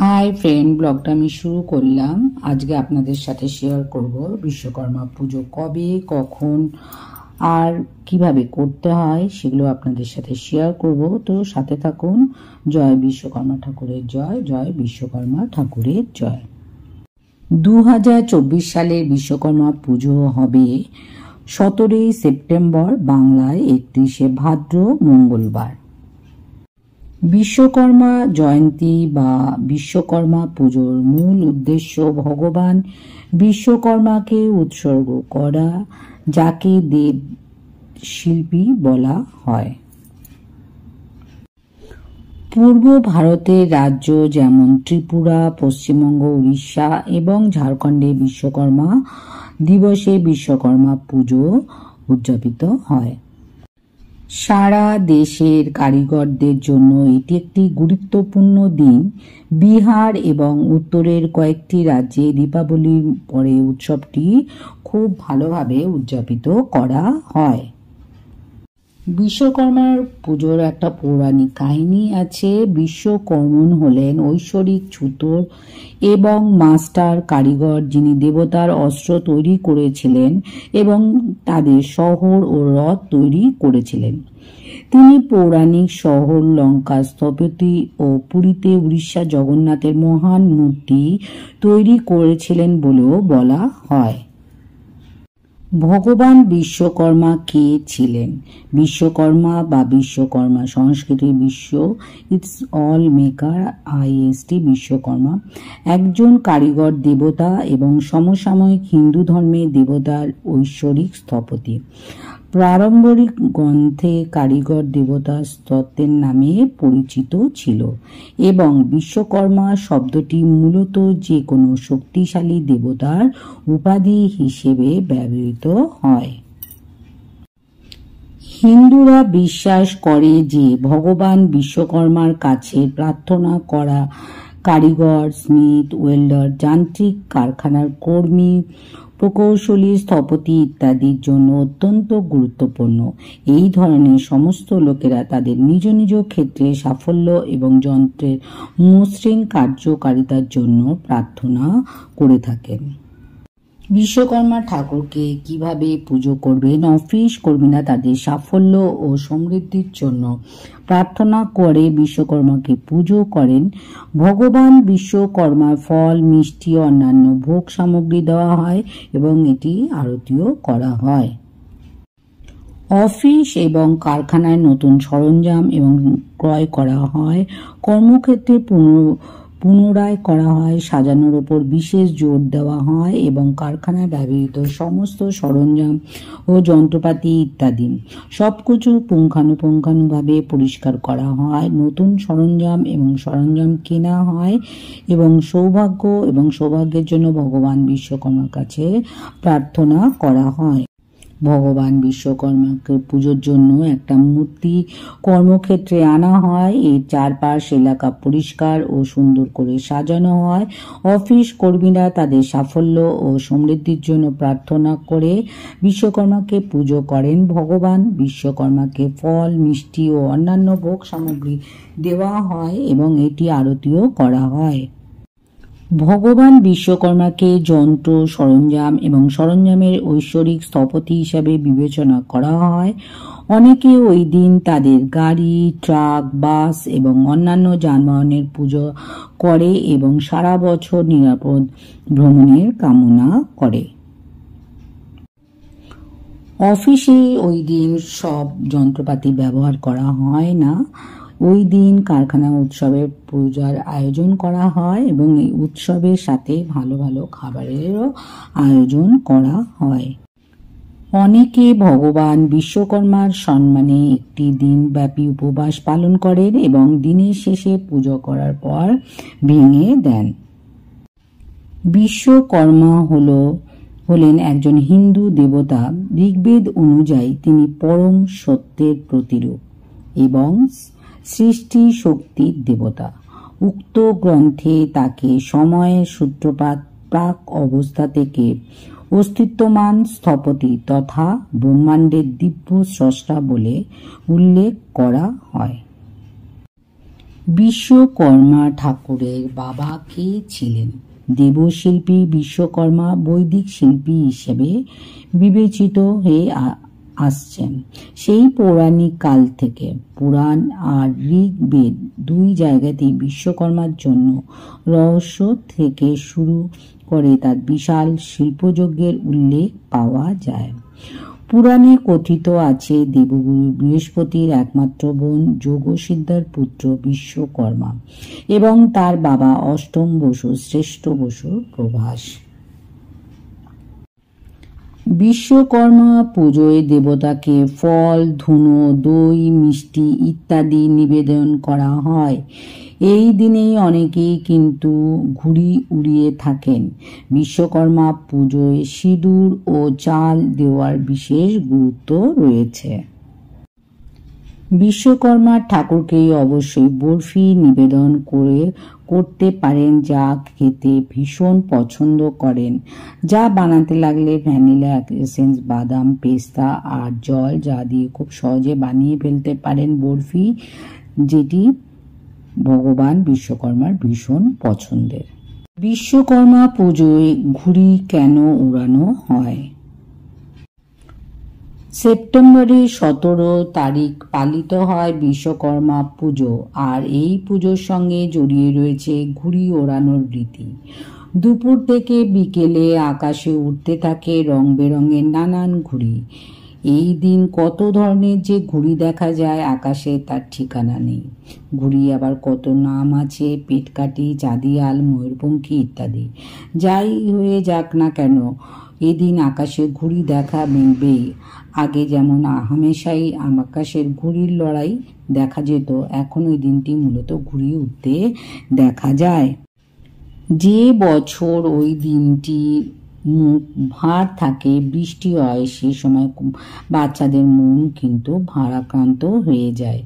hi friend ব্লগটা আমি শুরু করলাম আজকে আপনাদের সাথে শেয়ার করব বিশ্বকর্মা পুজো কবে কখন আর কিভাবে করতে হয় সেগুলো আপনাদের সাথে শেয়ার করব তো সাথে থাকুন জয় বিশ্বকর্মা ঠাকুরের জয় জয় বিশ্বকর্মা ঠাকুরের জয় দু সালের বিশ্বকর্মা পুজো হবে সতেরোই সেপ্টেম্বর বাংলায় একত্রিশে ভাদ্র মঙ্গলবার বিশ্বকর্মা জয়ন্তী বা বিশ্বকর্মা পুজোর মূল উদ্দেশ্য ভগবান বিশ্বকর্মাকে উৎসর্গ করা যাকে দেব শিল্পী বলা হয় পূর্ব ভারতের রাজ্য যেমন ত্রিপুরা পশ্চিমবঙ্গ উড়িষ্যা এবং ঝাড়খণ্ডে বিশ্বকর্মা দিবসে বিশ্বকর্মা পুজো উদযাপিত হয় সারা দেশের কারিগরদের জন্য এটি একটি গুরুত্বপূর্ণ দিন বিহার এবং উত্তরের কয়েকটি রাজ্যে দীপাবলির পরে উৎসবটি খুব ভালোভাবে উদযাপিত করা হয় বিশ্বকর্মার পুজোর একটা পৌরাণিক কাহিনী আছে বিশ্বকর্মণ হলেন ঐশ্বরিক ছুতর এবং মাস্টার কারিগর যিনি দেবতার অস্ত্র তৈরি করেছিলেন এবং তাদের শহর ও রথ তৈরি করেছিলেন তিনি পৌরাণিক শহর লঙ্কা স্থপতি ও পুরীতে উড়িষ্যা জগন্নাথের মহান মূর্তি তৈরি করেছিলেন বলেও বলা হয় ভগবান বিশ্বকর্মা কে ছিলেন বিশ্বকর্মা বা বিশ্বকর্মা সংস্কৃতি বিশ্ব ইটস অল মেকার আইএসটি বিশ্বকর্মা একজন কারিগর দেবতা এবং সমসাময়িক হিন্দু ধর্মের দেবতার ঐশ্বরিক স্থপতি প্রারম্ভিক গ্রন্থে কারিগর দেবতা স্তত্বের নামে পরিচিত ছিল এবং বিশ্বকর্মা শব্দটি মূলত যে কোনো শক্তিশালী দেবতার উপাধি হিসেবে ব্যবহৃত হয় হিন্দুরা বিশ্বাস করে যে ভগবান বিশ্বকর্মার কাছে প্রার্থনা করা কারিগর স্মিথ ওয়েল্ডার যান্ত্রিক কারখানার কর্মী প্রকৌশলী স্থপতি ইত্যাদির জন্য অত্যন্ত গুরুত্বপূর্ণ এই ধরনের সমস্ত লোকেরা তাদের নিজ নিজ ক্ষেত্রে সাফল্য এবং যন্ত্রের মসৃণ কার্যকারিতার জন্য প্রার্থনা করে থাকেন বিশ্বকর্মা ঠাকুরকে কিভাবে পুজো করবেন অফিস কর্মীরা তাদের সাফল্য ও সমৃদ্ধির জন্য প্রার্থনা করে বিশ্বকর্মাকে পুজো করেন ভগবান বিশ্বকর্মার ফল মিষ্টি অন্যান্য ভোগ সামগ্রী দেওয়া হয় এবং এটি আরতিও করা হয় অফিস এবং কারখানায় নতুন সরঞ্জাম এবং ক্রয় করা হয় কর্মক্ষেত্রে পুনঃ পুনরায় করা হয় সাজানোর ওপর বিশেষ জোর দেওয়া হয় এবং কারখানায় ব্যবহৃত সমস্ত সরঞ্জাম ও যন্ত্রপাতি ইত্যাদি সব কিছু পুঙ্খানুপুঙ্খানুভাবে পরিষ্কার করা হয় নতুন সরঞ্জাম এবং সরঞ্জাম কেনা হয় এবং সৌভাগ্য এবং সৌভাগ্যের জন্য ভগবান বিশ্বকর্মার কাছে প্রার্থনা করা হয় ভগবান বিশ্বকর্মাকে পুজোর জন্য একটা মূর্তি কর্মক্ষেত্রে আনা হয় এর চারপাশ এলাকা পরিষ্কার ও সুন্দর করে সাজানো হয় অফিস কর্মীরা তাদের সাফল্য ও সমৃদ্ধির জন্য প্রার্থনা করে বিশ্বকর্মাকে পুজো করেন ভগবান বিশ্বকর্মাকে ফল মিষ্টি ও অন্যান্য ভোগ সামগ্রী দেওয়া হয় এবং এটি আরতিও করা হয় ভগবান বিশ্বকর্মাকে যন্ত্র সরঞ্জাম এবং সরঞ্জামের ঐশ্বরিক স্থপতি হিসাবে বিবেচনা করা হয় অনেকে ওই দিন তাদের গাড়ি ট্রাক বাস এবং অন্যান্য যানবাহনের পুজো করে এবং সারা বছর নিরাপদ ভ্রমণের কামনা করে অফিসে ওই দিন সব যন্ত্রপাতি ব্যবহার করা হয় না ওই দিন কারখানা উৎসবের পূজার আয়োজন করা হয় এবং এই উৎসবের সাথে ভালো ভালো খাবারেরও আয়োজন করা হয় অনেকে ভগবান বিশ্বকর্মার সম্মানে একটি দিনব্যাপী উপবাস পালন করেন এবং দিনের শেষে পুজো করার পর ভেঙে দেন বিশ্বকর্মা হল হলেন একজন হিন্দু দেবতা ঋগ্বেদ অনুযায়ী তিনি পরম সত্যের প্রতিরূপ এবং সৃষ্টি শক্তির দেবতা উক্ত গ্রন্থে তাকে সময়ের সূত্রপাত প্রাক অবস্থা থেকে অস্তিত্বমান স্থপতি তথা ব্রহ্মাণ্ডের দিব্য স্রষ্টা বলে উল্লেখ করা হয় বিশ্বকর্মা ঠাকুরের বাবা কে ছিলেন দেবশিল্পী বিশ্বকর্মা বৈদিক শিল্পী হিসেবে বিবেচিত হয়ে আসছেন সেই পৌরাণিক কাল থেকে পুরাণ আর ঋগ্বেদ দুই জায়গাতেই বিশ্বকর্মার জন্য রহস্য থেকে শুরু করে তার বিশাল শিল্পযজ্ঞের উল্লেখ পাওয়া যায় পুরাণে কথিত আছে দেবগুরু বৃহস্পতির একমাত্র বোন যোগসিদ্ধার পুত্র বিশ্বকর্মা এবং তার বাবা অষ্টম বসু শ্রেষ্ঠ বসুর প্রভাস বিশ্বকর্মা পুজোয় দেবতাকে ফল ধুনো দই মিষ্টি ইত্যাদি নিবেদন করা হয় এই দিনে অনেকেই কিন্তু ঘুড়ি উড়িয়ে থাকেন বিশ্বকর্মা পুজোয় সিঁদুর ও চাল দেওয়ার বিশেষ গুরুত্ব রয়েছে বিশ্বকর্মা ঠাকুরকে অবশ্যই বরফি নিবেদন করে করতে পারেন যা খেতে ভীষণ পছন্দ করেন যা বানাতে লাগলে ভ্যানিলা এসেন্স বাদাম পেস্তা আর জল যা দিয়ে খুব সহজে বানিয়ে ফেলতে পারেন বরফি যেটি ভগবান বিশ্বকর্মার ভীষণ পছন্দের বিশ্বকর্মা পুজোয় ঘুড়ি কেন উড়ানো হয় সেপ্টেম্বরে সতেরো তারিখ পালিত হয় বিশ্বকর্মা পুজো আর এই পুজোর সঙ্গে জড়িয়ে রয়েছে ঘুড়ি ওড়ানোর রীতি দুপুর থেকে বিকেলে আকাশে উঠতে থাকে রং বেরঙের নানান ঘুড়ি এই দিন কত ধরনের যে ঘুড়ি দেখা যায় আকাশে তার ঠিকানা নেই ঘুড়ি আবার কত নাম আছে পেটকাটি চাঁদিয়াল ময়ূরপঙ্খী ইত্যাদি যাই হয়ে যাক না কেন এদিন আকাশে ঘুড়ি দেখা মিলবেই আগে যেমন হামেশাই আকাশের ঘুড়ির লড়াই দেখা যেত এখন ওই দিনটি মূলত ঘুড়ি উঠতে দেখা যায় যে বছর ওই দিনটি মুখ ভার থাকে বৃষ্টি হয় সে সময় বাচ্চাদের মন কিন্তু ভারাক্রান্ত হয়ে যায়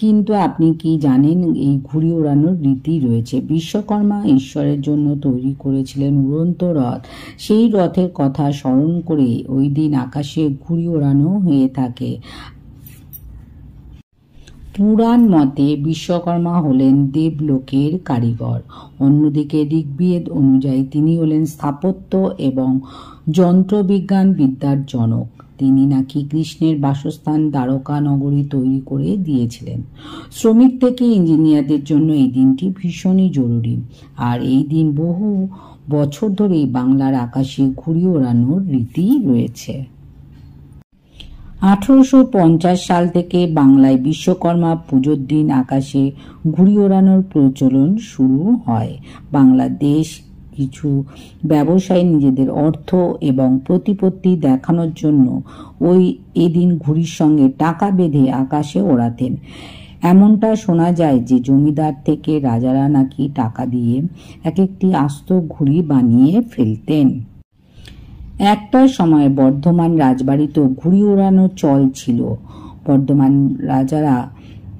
কিন্তু আপনি কি জানেন এই ঘুড়ি ওড়ানোর রীতি রয়েছে বিশ্বকর্মা ঈশ্বরের জন্য তৈরি করেছিলেন উড়ন্ত রথ সেই রথের কথা স্মরণ করে ওই দিন আকাশে ঘুড়ি ওড়ানো হয়ে থাকে পুরাণ মতে বিশ্বকর্মা হলেন দেবলোকের কারিগর অন্যদিকে ঋগ্বেদ অনুযায়ী তিনি হলেন স্থাপত্য এবং যন্ত্রবিজ্ঞান বিদ্যার জনক তিনি নাকি কৃষ্ণের বাসস্থান দ্বারকা নগরী তৈরি করে দিয়েছিলেন শ্রমিক থেকে ইঞ্জিনিয়ারদের জন্য এই দিনটি ভীষণই জরুরি আর এই দিন বহু বছর ধরেই বাংলার আকাশে ঘুরি ওড়ানোর রীতি রয়েছে আঠারোশো সাল থেকে বাংলায় বিশ্বকর্মা পুজোর দিন আকাশে ঘুরি ওড়ানোর প্রচলন শুরু হয় বাংলাদেশ কিছু ব্যবসায়ী নিজেদের অর্থ এবং প্রতিপত্তি দেখানোর জন্য ওই এদিন ঘুড়ির সঙ্গে টাকা বেঁধে আকাশে ওড়াতেন এমনটা শোনা যায় যে জমিদার থেকে রাজারা নাকি টাকা দিয়ে এক একটি আস্ত ঘুড়ি বানিয়ে ফেলতেন একটা সময় বর্ধমান রাজবাড়িতেও ঘুড়ি ওড়ানো চল ছিল বর্ধমান রাজারা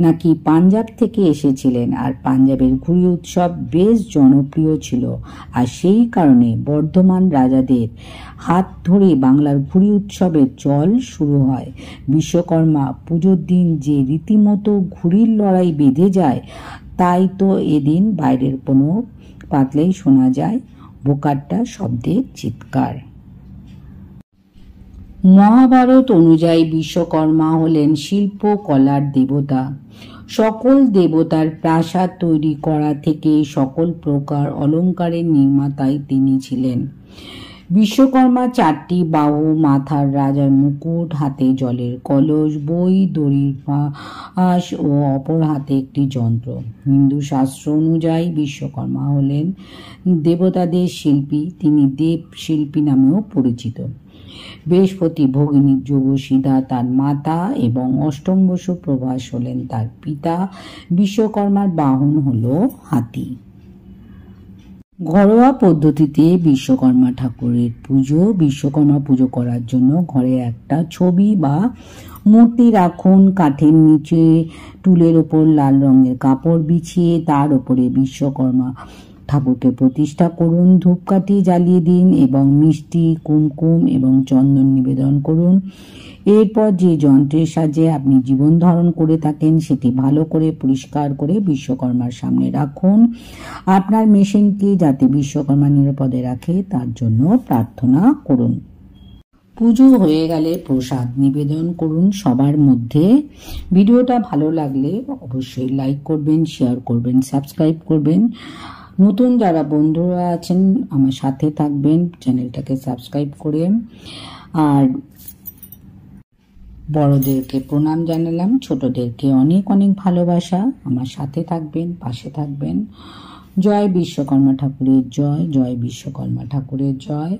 নাকি পাঞ্জাব থেকে এসেছিলেন আর পাঞ্জাবের ঘুড়ি উৎসব বেশ জনপ্রিয় ছিল আর সেই কারণে বর্ধমান রাজাদের হাত ধরে বাংলার ঘুড়ি উৎসবের চল শুরু হয় বিশ্বকর্মা পুজোর দিন যে রীতিমতো ঘুড়ির লড়াই বেঁধে যায় তাই তো এদিন বাইরের কোনো পাতলেই শোনা যায় বোকারটা শব্দের চিৎকার মহাভারত অনুযায়ী বিশ্বকর্মা হলেন শিল্প কলার দেবতা সকল দেবতার প্রাসাদ তৈরি করা থেকে সকল প্রকার অলঙ্কারের নির্মাতাই তিনি ছিলেন বিশ্বকর্মা চারটি বাহু মাথার রাজার মুকুট হাতে জলের কলস বই দড়ির ও অপর হাতে একটি যন্ত্র হিন্দু শাস্ত্র অনুযায়ী বিশ্বকর্মা হলেন দেবতাদের শিল্পী তিনি দেব শিল্পী নামেও পরিচিত বৃহস্পতি ভগিনী যোগসিদা তার মাতা এবং অষ্টম বসু প্রভাস হলেন তার পিতা বিশ্বকর্মার বাহন হল হাতি ঘরোয়া পদ্ধতিতে বিশ্বকর্মা ঠাকুরের পুজো বিশ্বকর্মা পুজো করার জন্য ঘরে একটা ছবি বা মূর্তি রাখুন কাঠের নিচে টুলের ওপর লাল রঙের কাপড় বিছিয়ে তার ওপরে বিশ্বকর্মা ঠাকুরকে প্রতিষ্ঠা করুন ধূপকাঠি জ্বালিয়ে দিন এবং মিষ্টি কুমকুম এবং চন্দন নিবেদন করুন এরপর যে যন্ত্রের সাহায্যে আপনি জীবন ধারণ করে থাকেন সেটি ভালো করে পরিষ্কার করে বিশ্বকর্মার সামনে রাখুন আপনার মেশিনকে যাতে বিশ্বকর্মা নিরাপদে রাখে তার জন্য প্রার্থনা করুন পুজো হয়ে গেলে প্রসাদ নিবেদন করুন সবার মধ্যে ভিডিওটা ভালো লাগলে অবশ্যই লাইক করবেন শেয়ার করবেন সাবস্ক্রাইব করবেন নতুন যারা বন্ধুরা আছেন আমার সাথে থাকবেন চ্যানেলটাকে সাবস্ক্রাইব করে আর বড়দেরকে প্রণাম জানালাম ছোটদেরকে অনেক অনেক ভালোবাসা আমার সাথে থাকবেন পাশে থাকবেন জয় বিশ্বকর্মা ঠাকুরের জয় জয় বিশ্বকর্মা ঠাকুরের জয়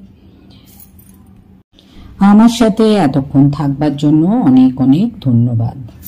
আমার সাথে এতক্ষণ থাকবার জন্য অনেক অনেক ধন্যবাদ